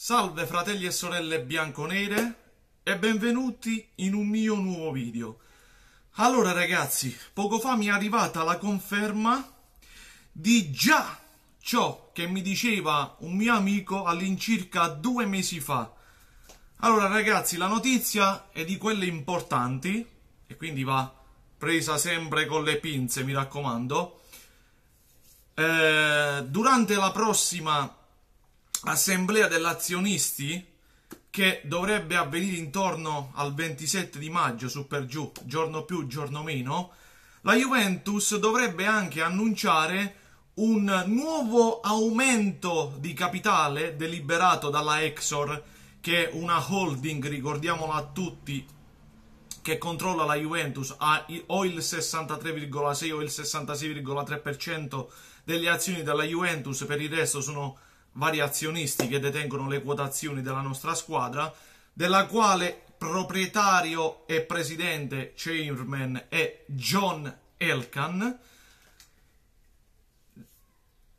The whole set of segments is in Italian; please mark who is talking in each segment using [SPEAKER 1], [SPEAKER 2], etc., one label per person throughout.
[SPEAKER 1] Salve fratelli e sorelle bianconere e benvenuti in un mio nuovo video. Allora ragazzi, poco fa mi è arrivata la conferma di già ciò che mi diceva un mio amico all'incirca due mesi fa. Allora ragazzi, la notizia è di quelle importanti e quindi va presa sempre con le pinze, mi raccomando. Eh, durante la prossima assemblea degli azionisti che dovrebbe avvenire intorno al 27 di maggio, su per giù, giorno più, giorno meno, la Juventus dovrebbe anche annunciare un nuovo aumento di capitale deliberato dalla Exor, che è una holding, ricordiamola a tutti, che controlla la Juventus, ha o il 63,6 o il 66,3% delle azioni della Juventus, per il resto sono vari azionisti che detengono le quotazioni della nostra squadra, della quale proprietario e presidente chairman è John Elkan,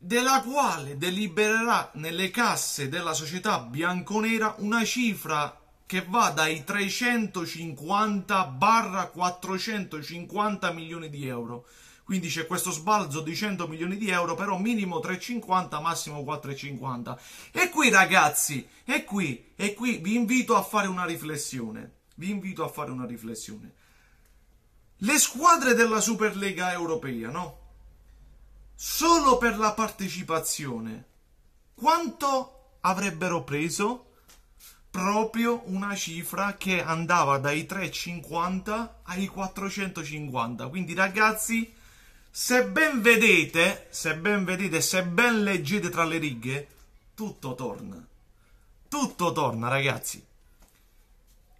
[SPEAKER 1] della quale delibererà nelle casse della società bianconera una cifra che va dai 350 barra 450 milioni di euro. Quindi c'è questo sbalzo di 100 milioni di euro, però minimo 3,50, massimo 4,50. E qui ragazzi, e qui, e qui vi invito a fare una riflessione. Vi invito a fare una riflessione. Le squadre della Superlega europea, no? Solo per la partecipazione, quanto avrebbero preso? proprio una cifra che andava dai 3,50 ai 450. Quindi ragazzi, se ben vedete, se ben vedete, se ben leggete tra le righe, tutto torna. Tutto torna, ragazzi.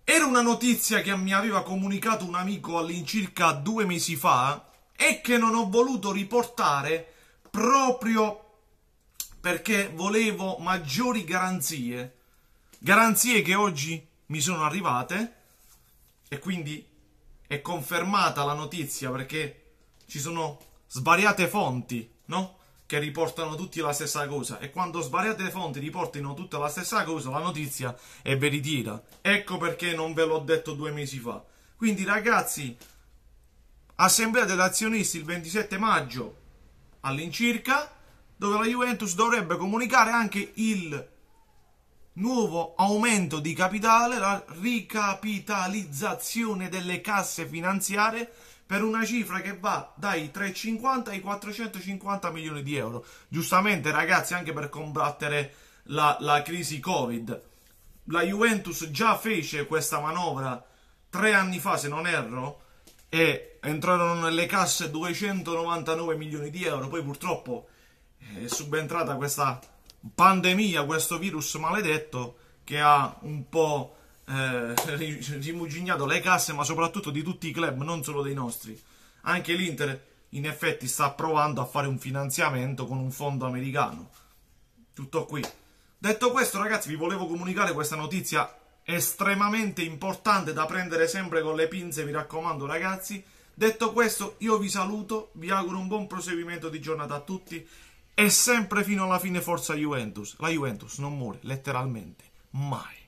[SPEAKER 1] Era una notizia che mi aveva comunicato un amico all'incirca due mesi fa e che non ho voluto riportare proprio perché volevo maggiori garanzie. Garanzie che oggi mi sono arrivate e quindi è confermata la notizia perché ci sono svariate fonti, no? Che riportano tutti la stessa cosa. E quando svariate fonti riportano tutta la stessa cosa, la notizia è veritiera. Ecco perché non ve l'ho detto due mesi fa. Quindi, ragazzi, assemblea degli azionisti il 27 maggio all'incirca, dove la Juventus dovrebbe comunicare anche il nuovo aumento di capitale, la ricapitalizzazione delle casse finanziarie per una cifra che va dai 350 ai 450 milioni di euro. Giustamente ragazzi anche per combattere la, la crisi Covid. La Juventus già fece questa manovra tre anni fa se non erro e entrarono nelle casse 299 milioni di euro. Poi purtroppo è subentrata questa pandemia, questo virus maledetto che ha un po' eh, rimugignato le casse, ma soprattutto di tutti i club, non solo dei nostri. Anche l'Inter in effetti sta provando a fare un finanziamento con un fondo americano. Tutto qui. Detto questo, ragazzi, vi volevo comunicare questa notizia estremamente importante da prendere sempre con le pinze, vi raccomando, ragazzi. Detto questo, io vi saluto, vi auguro un buon proseguimento di giornata a tutti e sempre fino alla fine forza Juventus. La Juventus non muore letteralmente mai.